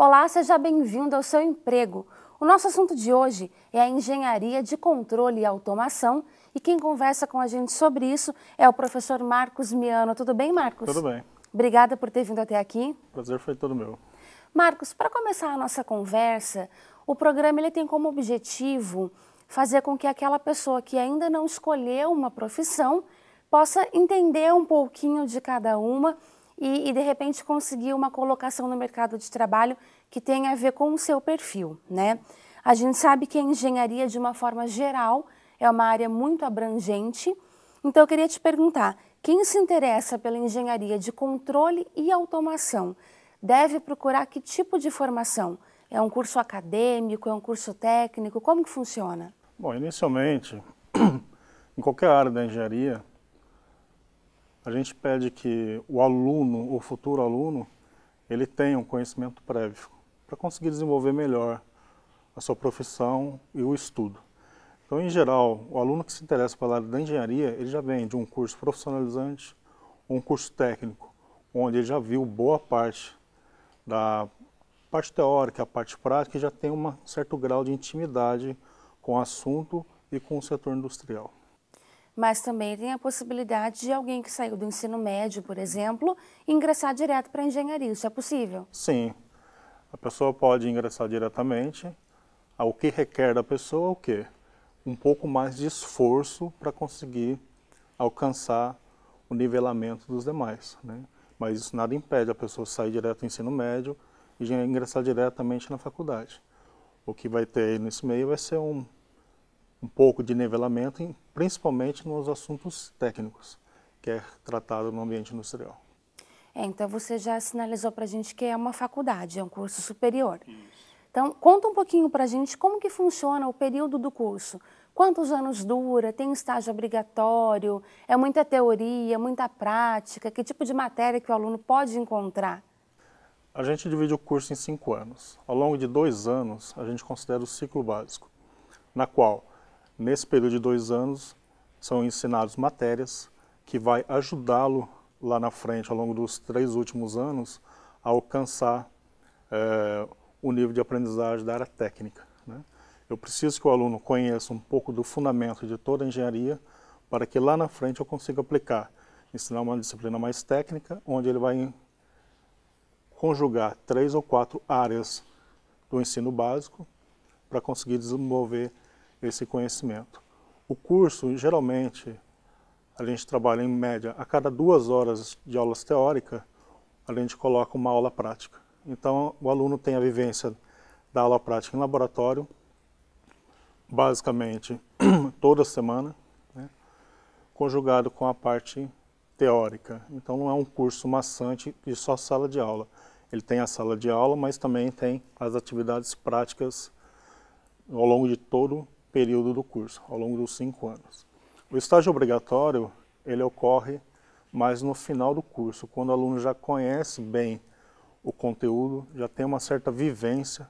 Olá, seja bem-vindo ao seu emprego. O nosso assunto de hoje é a engenharia de controle e automação. E quem conversa com a gente sobre isso é o professor Marcos Miano. Tudo bem, Marcos? Tudo bem. Obrigada por ter vindo até aqui. O prazer foi todo meu. Marcos, para começar a nossa conversa, o programa ele tem como objetivo fazer com que aquela pessoa que ainda não escolheu uma profissão possa entender um pouquinho de cada uma e, e, de repente conseguir uma colocação no mercado de trabalho que tenha a ver com o seu perfil, né? A gente sabe que a engenharia, de uma forma geral, é uma área muito abrangente. Então, eu queria te perguntar: quem se interessa pela engenharia de controle e automação deve procurar que tipo de formação? É um curso acadêmico? É um curso técnico? Como que funciona? Bom, inicialmente, em qualquer área da engenharia, a gente pede que o aluno, o futuro aluno, ele tenha um conhecimento prévio para conseguir desenvolver melhor a sua profissão e o estudo. Então, em geral, o aluno que se interessa pela área da engenharia, ele já vem de um curso profissionalizante, um curso técnico, onde ele já viu boa parte da parte teórica, a parte prática, e já tem um certo grau de intimidade com o assunto e com o setor industrial mas também tem a possibilidade de alguém que saiu do ensino médio, por exemplo, ingressar direto para a engenharia. Isso é possível? Sim. A pessoa pode ingressar diretamente. Ah, o que requer da pessoa é o quê? Um pouco mais de esforço para conseguir alcançar o nivelamento dos demais. Né? Mas isso nada impede a pessoa sair direto do ensino médio e ingressar diretamente na faculdade. O que vai ter aí nesse meio vai ser um, um pouco de nivelamento, principalmente nos assuntos técnicos, que é tratado no ambiente industrial. É, então você já sinalizou para a gente que é uma faculdade, é um curso superior. Isso. Então conta um pouquinho para a gente como que funciona o período do curso. Quantos anos dura? Tem estágio obrigatório? É muita teoria, muita prática? Que tipo de matéria que o aluno pode encontrar? A gente divide o curso em cinco anos. Ao longo de dois anos, a gente considera o ciclo básico, na qual Nesse período de dois anos, são ensinados matérias que vai ajudá-lo lá na frente, ao longo dos três últimos anos, a alcançar é, o nível de aprendizagem da área técnica. Né? Eu preciso que o aluno conheça um pouco do fundamento de toda a engenharia para que lá na frente eu consiga aplicar, ensinar uma disciplina mais técnica, onde ele vai conjugar três ou quatro áreas do ensino básico para conseguir desenvolver esse conhecimento. O curso, geralmente, a gente trabalha em média a cada duas horas de aulas teórica, a gente coloca uma aula prática. Então, o aluno tem a vivência da aula prática em laboratório, basicamente toda semana, né, conjugado com a parte teórica. Então, não é um curso maçante de só sala de aula. Ele tem a sala de aula, mas também tem as atividades práticas ao longo de todo período do curso, ao longo dos cinco anos. O estágio obrigatório ele ocorre mais no final do curso, quando o aluno já conhece bem o conteúdo, já tem uma certa vivência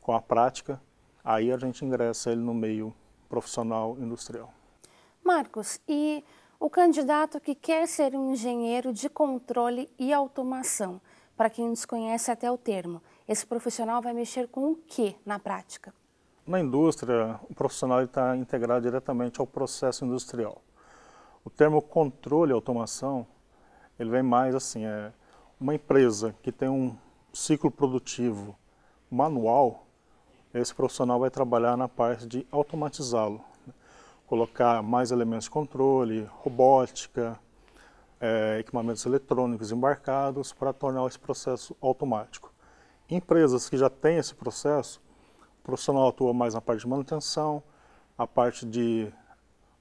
com a prática, aí a gente ingressa ele no meio profissional industrial. Marcos, e o candidato que quer ser um engenheiro de controle e automação, para quem desconhece até o termo, esse profissional vai mexer com o que na prática? Na indústria, o profissional está integrado diretamente ao processo industrial. O termo controle e automação, ele vem mais assim, é uma empresa que tem um ciclo produtivo manual, esse profissional vai trabalhar na parte de automatizá-lo, né? colocar mais elementos de controle, robótica, é, equipamentos eletrônicos embarcados para tornar esse processo automático. Empresas que já têm esse processo, profissional atua mais na parte de manutenção, a parte de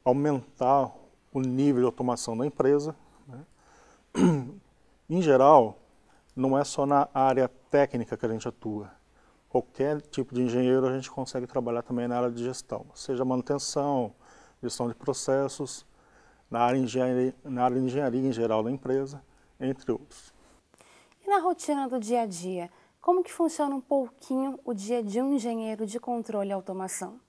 aumentar o nível de automação da empresa. Né? em geral, não é só na área técnica que a gente atua. Qualquer tipo de engenheiro a gente consegue trabalhar também na área de gestão, seja manutenção, gestão de processos, na área, engenharia, na área de engenharia em geral da empresa, entre outros. E na rotina do dia a dia? Como que funciona um pouquinho o dia de um engenheiro de controle e automação?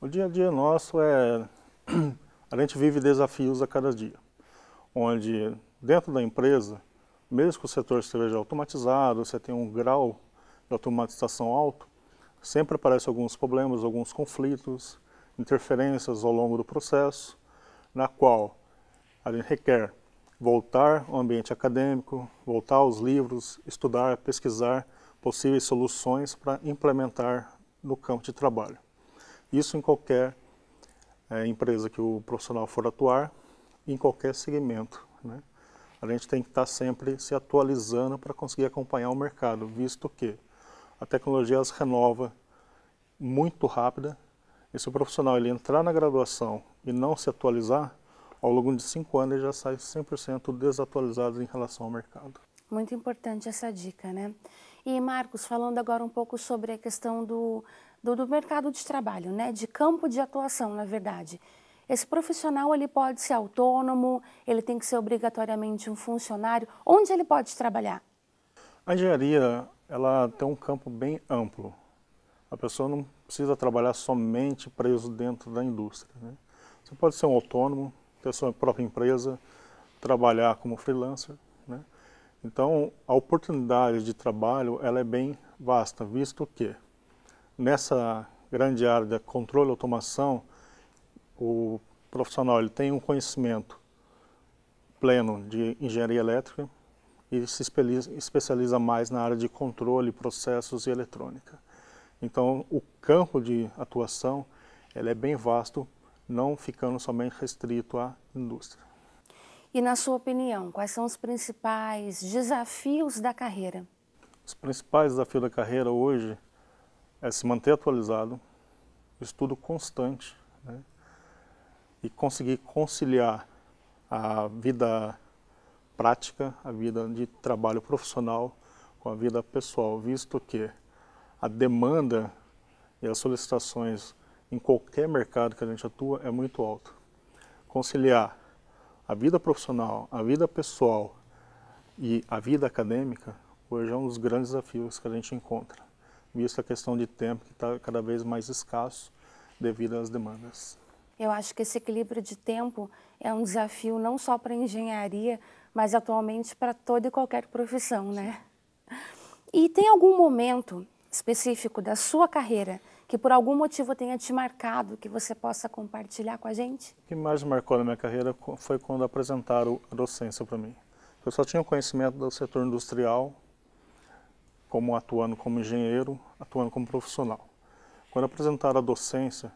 O dia a dia nosso é... a gente vive desafios a cada dia, onde dentro da empresa, mesmo que o setor esteja automatizado, você tem um grau de automatização alto, sempre aparecem alguns problemas, alguns conflitos, interferências ao longo do processo, na qual a gente requer voltar ao ambiente acadêmico, voltar aos livros, estudar, pesquisar possíveis soluções para implementar no campo de trabalho. Isso em qualquer é, empresa que o profissional for atuar, em qualquer segmento. Né? A gente tem que estar sempre se atualizando para conseguir acompanhar o mercado, visto que a tecnologia se renova muito rápida e se o profissional ele entrar na graduação e não se atualizar, ao longo de cinco anos já sai 100% desatualizados em relação ao mercado. Muito importante essa dica, né? E Marcos, falando agora um pouco sobre a questão do, do, do mercado de trabalho, né? De campo de atuação, na verdade. Esse profissional ele pode ser autônomo, ele tem que ser obrigatoriamente um funcionário. Onde ele pode trabalhar? A engenharia ela tem um campo bem amplo. A pessoa não precisa trabalhar somente preso dentro da indústria. Né? Você pode ser um autônomo, ter a sua própria empresa, trabalhar como freelancer. Né? Então, a oportunidade de trabalho ela é bem vasta, visto que nessa grande área de controle e automação, o profissional ele tem um conhecimento pleno de engenharia elétrica e se especializa mais na área de controle, processos e eletrônica. Então, o campo de atuação ele é bem vasto não ficando somente restrito à indústria. E na sua opinião, quais são os principais desafios da carreira? Os principais desafios da carreira hoje é se manter atualizado, estudo constante né? e conseguir conciliar a vida prática, a vida de trabalho profissional com a vida pessoal, visto que a demanda e as solicitações em qualquer mercado que a gente atua é muito alto. Conciliar a vida profissional, a vida pessoal e a vida acadêmica hoje é um dos grandes desafios que a gente encontra, visto a questão de tempo que está cada vez mais escasso devido às demandas. Eu acho que esse equilíbrio de tempo é um desafio não só para a engenharia, mas atualmente para toda e qualquer profissão, né? E tem algum momento específico da sua carreira que por algum motivo tenha te marcado, que você possa compartilhar com a gente? O que mais marcou na minha carreira foi quando apresentaram a docência para mim. Eu só tinha conhecimento do setor industrial, como atuando como engenheiro, atuando como profissional. Quando apresentaram a docência,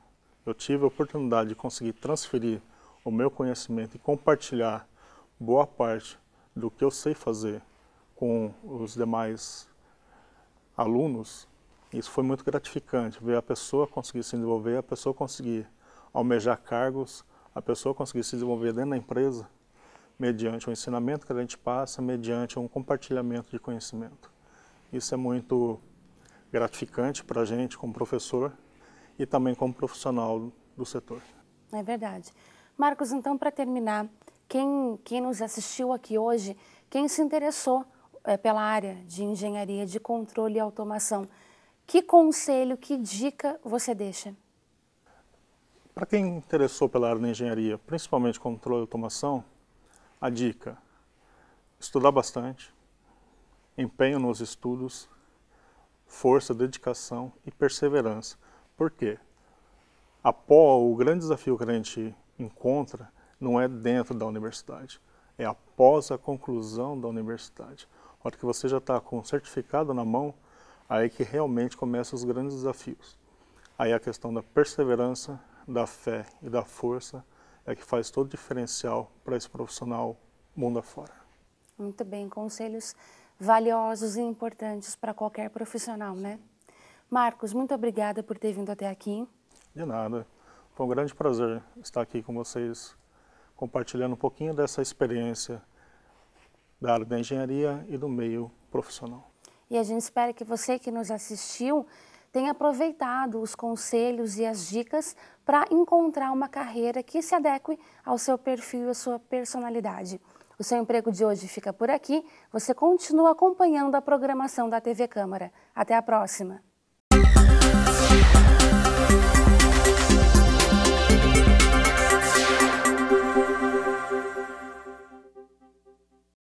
eu tive a oportunidade de conseguir transferir o meu conhecimento e compartilhar boa parte do que eu sei fazer com os demais alunos isso foi muito gratificante, ver a pessoa conseguir se desenvolver, a pessoa conseguir almejar cargos, a pessoa conseguir se desenvolver dentro da empresa, mediante o ensinamento que a gente passa, mediante um compartilhamento de conhecimento. Isso é muito gratificante para a gente como professor e também como profissional do setor. É verdade. Marcos, então, para terminar, quem, quem nos assistiu aqui hoje, quem se interessou é, pela área de engenharia de controle e automação, que conselho, que dica você deixa? Para quem interessou pela área da engenharia, principalmente controle e automação, a dica: estudar bastante, empenho nos estudos, força, dedicação e perseverança. Por quê? A o grande desafio que a gente encontra não é dentro da universidade, é após a conclusão da universidade. A hora que você já está com o certificado na mão, Aí que realmente começam os grandes desafios. Aí a questão da perseverança, da fé e da força é que faz todo o diferencial para esse profissional mundo afora. Muito bem, conselhos valiosos e importantes para qualquer profissional, né? Marcos, muito obrigada por ter vindo até aqui. De nada. Foi um grande prazer estar aqui com vocês, compartilhando um pouquinho dessa experiência da área da engenharia e do meio profissional. E a gente espera que você que nos assistiu tenha aproveitado os conselhos e as dicas para encontrar uma carreira que se adeque ao seu perfil e à sua personalidade. O seu emprego de hoje fica por aqui. Você continua acompanhando a programação da TV Câmara. Até a próxima!